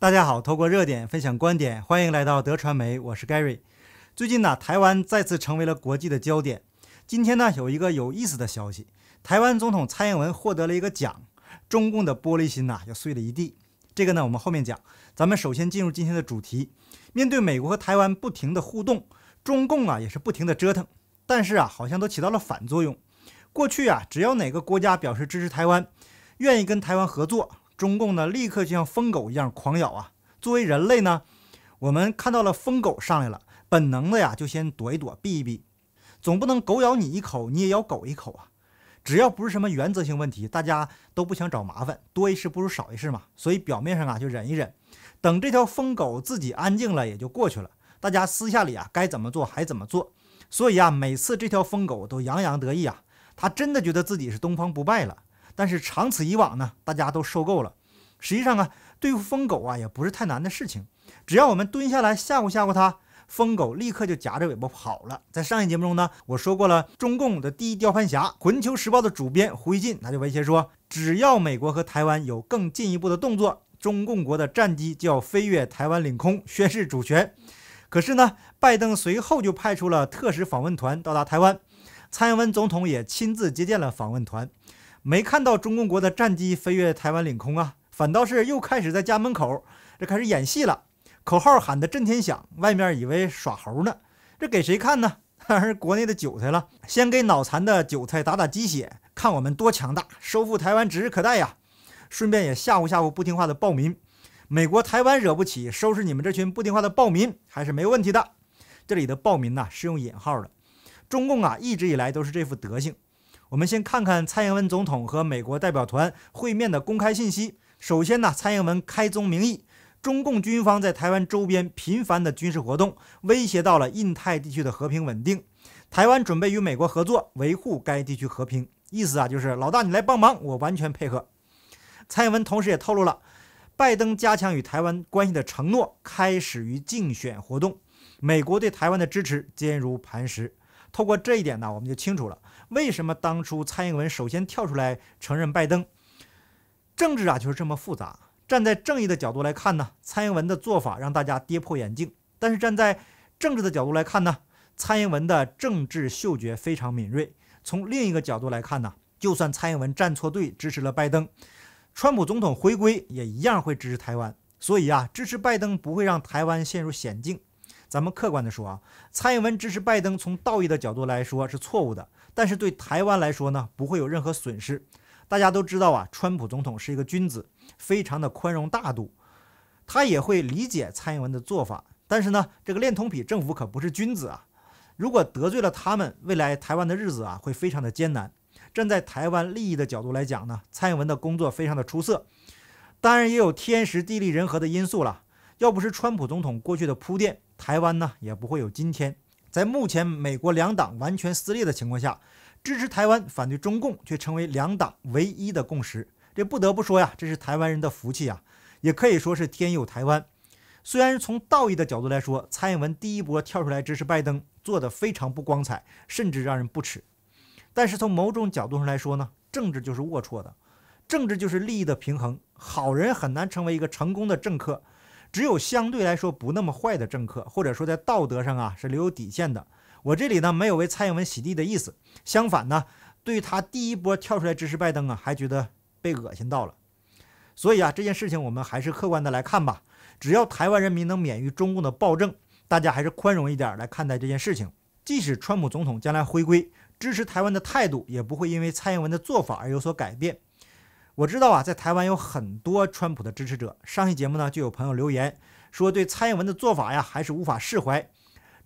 大家好，透过热点分享观点，欢迎来到德传媒，我是 Gary。最近呢，台湾再次成为了国际的焦点。今天呢，有一个有意思的消息，台湾总统蔡英文获得了一个奖，中共的玻璃心呐要碎了一地。这个呢，我们后面讲。咱们首先进入今天的主题，面对美国和台湾不停的互动，中共啊也是不停的折腾，但是啊，好像都起到了反作用。过去啊，只要哪个国家表示支持台湾，愿意跟台湾合作。中共呢，立刻就像疯狗一样狂咬啊！作为人类呢，我们看到了疯狗上来了，本能的呀就先躲一躲，避一避，总不能狗咬你一口，你也咬狗一口啊！只要不是什么原则性问题，大家都不想找麻烦，多一事不如少一事嘛，所以表面上啊就忍一忍，等这条疯狗自己安静了也就过去了。大家私下里啊该怎么做还怎么做。所以啊，每次这条疯狗都洋洋得意啊，他真的觉得自己是东方不败了。但是长此以往呢，大家都受够了。实际上啊，对付疯狗啊也不是太难的事情，只要我们蹲下来吓唬吓唬它，疯狗立刻就夹着尾巴跑了。在上一节目中呢，我说过了，中共的第一雕盘侠《环球时报》的主编胡锡进他就威胁说，只要美国和台湾有更进一步的动作，中共国的战机就要飞越台湾领空宣示主权。可是呢，拜登随后就派出了特使访问团到达台湾，蔡英文总统也亲自接见了访问团。没看到中共国的战机飞越台湾领空啊，反倒是又开始在家门口这开始演戏了，口号喊得震天响，外面以为耍猴呢，这给谁看呢？当然是国内的韭菜了。先给脑残的韭菜打打鸡血，看我们多强大，收复台湾指日可待呀。顺便也吓唬吓唬不听话的暴民，美国台湾惹不起，收拾你们这群不听话的暴民还是没问题的。这里的暴民呢是用引号的，中共啊一直以来都是这副德行。我们先看看蔡英文总统和美国代表团会面的公开信息。首先呢，蔡英文开宗明义，中共军方在台湾周边频繁的军事活动威胁到了印太地区的和平稳定，台湾准备与美国合作维护该地区和平。意思啊，就是老大你来帮忙，我完全配合。蔡英文同时也透露了，拜登加强与台湾关系的承诺开始于竞选活动，美国对台湾的支持坚如磐石。透过这一点呢，我们就清楚了为什么当初蔡英文首先跳出来承认拜登。政治啊就是这么复杂。站在正义的角度来看呢，蔡英文的做法让大家跌破眼镜；但是站在政治的角度来看呢，蔡英文的政治嗅觉非常敏锐。从另一个角度来看呢，就算蔡英文站错队支持了拜登，川普总统回归也一样会支持台湾。所以啊，支持拜登不会让台湾陷入险境。咱们客观的说啊，蔡英文支持拜登，从道义的角度来说是错误的，但是对台湾来说呢，不会有任何损失。大家都知道啊，川普总统是一个君子，非常的宽容大度，他也会理解蔡英文的做法。但是呢，这个恋童癖政府可不是君子啊，如果得罪了他们，未来台湾的日子啊会非常的艰难。站在台湾利益的角度来讲呢，蔡英文的工作非常的出色，当然也有天时地利人和的因素了。要不是川普总统过去的铺垫，台湾呢也不会有今天。在目前美国两党完全撕裂的情况下，支持台湾反对中共却成为两党唯一的共识。这不得不说呀，这是台湾人的福气啊，也可以说是天佑台湾。虽然从道义的角度来说，蔡英文第一波跳出来支持拜登，做的非常不光彩，甚至让人不齿。但是从某种角度上来说呢，政治就是龌龊的，政治就是利益的平衡，好人很难成为一个成功的政客。只有相对来说不那么坏的政客，或者说在道德上啊是留有底线的。我这里呢没有为蔡英文洗地的意思，相反呢，对他第一波跳出来支持拜登啊，还觉得被恶心到了。所以啊，这件事情我们还是客观的来看吧。只要台湾人民能免于中共的暴政，大家还是宽容一点来看待这件事情。即使川普总统将来回归，支持台湾的态度也不会因为蔡英文的做法而有所改变。我知道啊，在台湾有很多川普的支持者。上期节目呢，就有朋友留言说，对蔡英文的做法呀，还是无法释怀。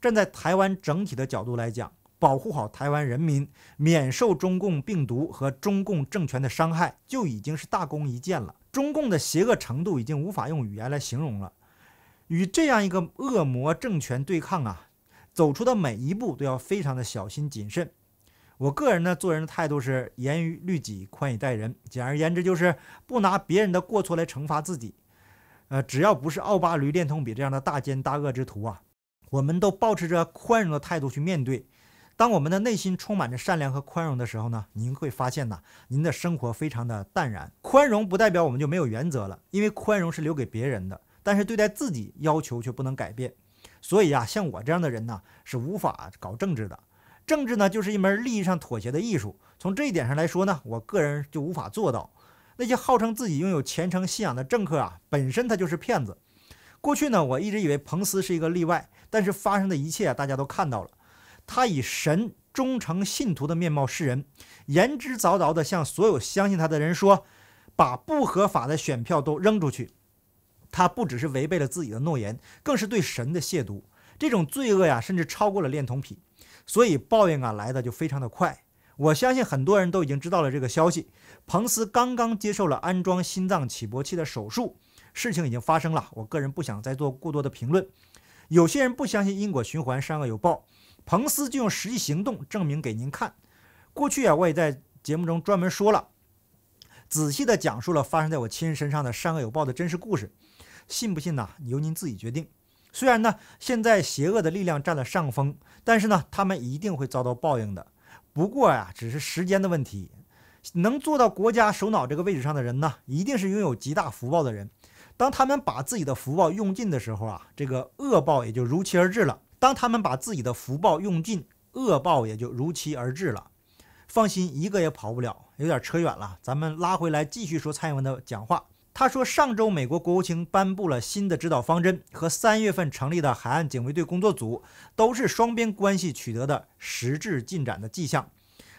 站在台湾整体的角度来讲，保护好台湾人民免受中共病毒和中共政权的伤害，就已经是大功一件了。中共的邪恶程度已经无法用语言来形容了。与这样一个恶魔政权对抗啊，走出的每一步都要非常的小心谨慎。我个人呢，做人的态度是严于律己，宽以待人。简而言之，就是不拿别人的过错来惩罚自己。呃，只要不是“奥巴驴电通比这样的大奸大恶之徒啊，我们都保持着宽容的态度去面对。当我们的内心充满着善良和宽容的时候呢，您会发现呢，您的生活非常的淡然。宽容不代表我们就没有原则了，因为宽容是留给别人的，但是对待自己要求却不能改变。所以啊，像我这样的人呢，是无法搞政治的。政治呢，就是一门利益上妥协的艺术。从这一点上来说呢，我个人就无法做到。那些号称自己拥有虔诚信仰的政客啊，本身他就是骗子。过去呢，我一直以为彭斯是一个例外，但是发生的一切大家都看到了。他以神忠诚信徒的面貌示人，言之凿凿地向所有相信他的人说：“把不合法的选票都扔出去。”他不只是违背了自己的诺言，更是对神的亵渎。这种罪恶呀，甚至超过了恋童癖。所以抱怨感来的就非常的快，我相信很多人都已经知道了这个消息。彭斯刚刚接受了安装心脏起搏器的手术，事情已经发生了。我个人不想再做过多的评论。有些人不相信因果循环、善恶有报，彭斯就用实际行动证明给您看。过去啊，我也在节目中专门说了，仔细的讲述了发生在我亲人身上的善恶有报的真实故事。信不信呢？由您自己决定。虽然呢，现在邪恶的力量占了上风，但是呢，他们一定会遭到报应的。不过呀，只是时间的问题。能做到国家首脑这个位置上的人呢，一定是拥有极大福报的人。当他们把自己的福报用尽的时候啊，这个恶报也就如期而至了。当他们把自己的福报用尽，恶报也就如期而至了。放心，一个也跑不了。有点扯远了，咱们拉回来继续说蔡英文的讲话。他说，上周美国国务卿颁布了新的指导方针，和三月份成立的海岸警卫队工作组，都是双边关系取得的实质进展的迹象。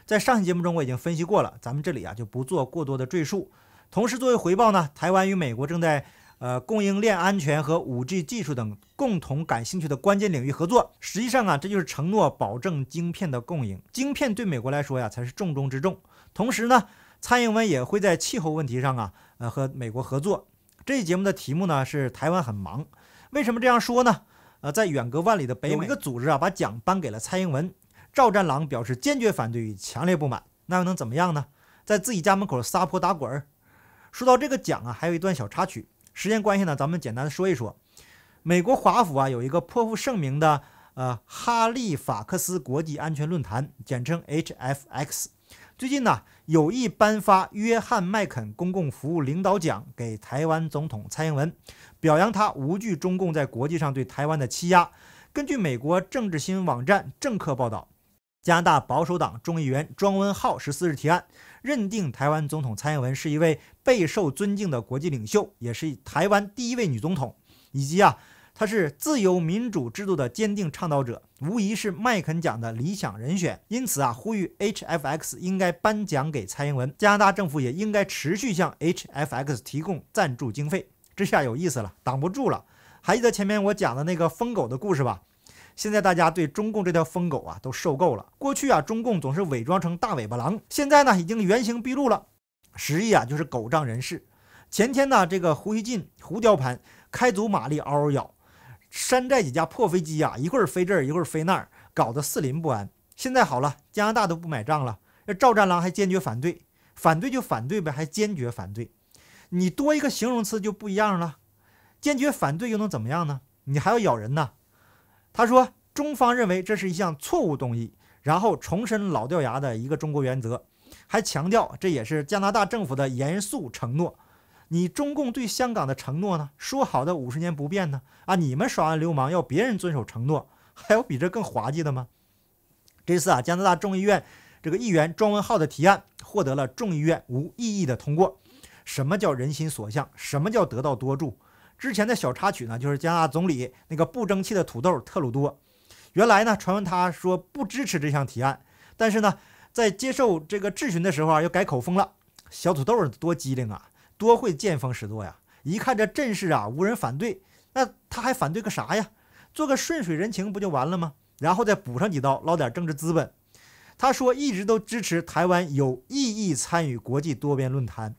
在上期节目中我已经分析过了，咱们这里啊就不做过多的赘述。同时，作为回报呢，台湾与美国正在呃供应链安全和 5G 技术等共同感兴趣的关键领域合作。实际上啊，这就是承诺保证晶片的供应。晶片对美国来说呀，才是重中之重。同时呢。蔡英文也会在气候问题上啊，呃，和美国合作。这一节目的题目呢是“台湾很忙”，为什么这样说呢？呃，在远隔万里的北美，一个组织啊把奖颁给了蔡英文，赵战狼表示坚决反对，与强烈不满。那又能怎么样呢？在自己家门口撒泼打滚。说到这个奖啊，还有一段小插曲。时间关系呢，咱们简单的说一说。美国华府啊有一个颇负盛名的呃哈利法克斯国际安全论坛，简称 HFX。最近呢，有意颁发约翰麦肯公共服务领导奖给台湾总统蔡英文，表扬他无惧中共在国际上对台湾的欺压。根据美国政治新闻网站《政客》报道，加拿大保守党众议员庄文浩十四日提案，认定台湾总统蔡英文是一位备受尊敬的国际领袖，也是台湾第一位女总统，以及啊。他是自由民主制度的坚定倡导者，无疑是麦肯奖的理想人选。因此啊，呼吁 HFX 应该颁奖给蔡英文，加拿大政府也应该持续向 HFX 提供赞助经费。这下有意思了，挡不住了。还记得前面我讲的那个疯狗的故事吧？现在大家对中共这条疯狗啊都受够了。过去啊，中共总是伪装成大尾巴狼，现在呢已经原形毕露了，实意啊就是狗仗人势。前天呢，这个胡锡进、胡钓盘开足马力嗷嗷咬。山寨几家破飞机呀，一会儿飞这儿，一会儿飞那儿，搞得四邻不安。现在好了，加拿大都不买账了，那赵战狼还坚决反对，反对就反对呗，还坚决反对，你多一个形容词就不一样了。坚决反对又能怎么样呢？你还要咬人呢？他说，中方认为这是一项错误动议，然后重申老掉牙的一个中国原则，还强调这也是加拿大政府的严肃承诺。你中共对香港的承诺呢？说好的五十年不变呢？啊，你们耍完流氓要别人遵守承诺，还有比这更滑稽的吗？这次啊，加拿大众议院这个议员庄文浩的提案获得了众议院无异议的通过。什么叫人心所向？什么叫得道多助？之前的小插曲呢，就是加拿大总理那个不争气的土豆特鲁多。原来呢，传闻他说不支持这项提案，但是呢，在接受这个质询的时候啊，又改口风了。小土豆多机灵啊！多会见风使舵呀！一看这阵势啊，无人反对，那他还反对个啥呀？做个顺水人情不就完了吗？然后再补上几刀，捞点政治资本。他说，一直都支持台湾有意义参与国际多边论坛，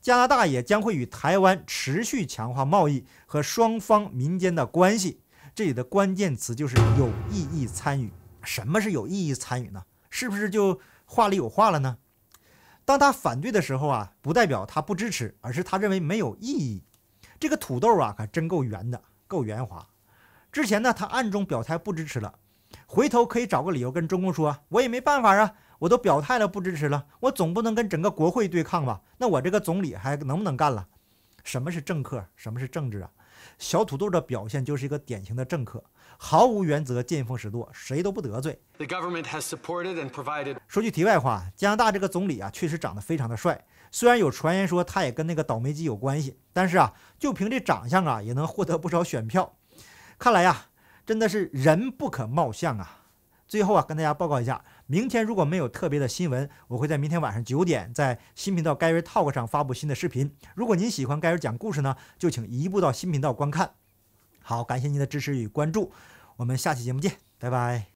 加拿大也将会与台湾持续强化贸易和双方民间的关系。这里的关键词就是有意义参与。什么是有意义参与呢？是不是就话里有话了呢？当他反对的时候啊，不代表他不支持，而是他认为没有意义。这个土豆啊，可真够圆的，够圆滑。之前呢，他暗中表态不支持了，回头可以找个理由跟中共说，我也没办法啊，我都表态了不支持了，我总不能跟整个国会对抗吧？那我这个总理还能不能干了？什么是政客？什么是政治啊？小土豆的表现就是一个典型的政客，毫无原则，见风使舵，谁都不得罪。说句题外话，加拿大这个总理啊，确实长得非常的帅。虽然有传言说他也跟那个倒霉鸡有关系，但是啊，就凭这长相啊，也能获得不少选票。看来呀，真的是人不可貌相啊。最后啊，跟大家报告一下。明天如果没有特别的新闻，我会在明天晚上九点在新频道 Gary Talk 上发布新的视频。如果您喜欢 Gary 讲故事呢，就请移步到新频道观看。好，感谢您的支持与关注，我们下期节目见，拜拜。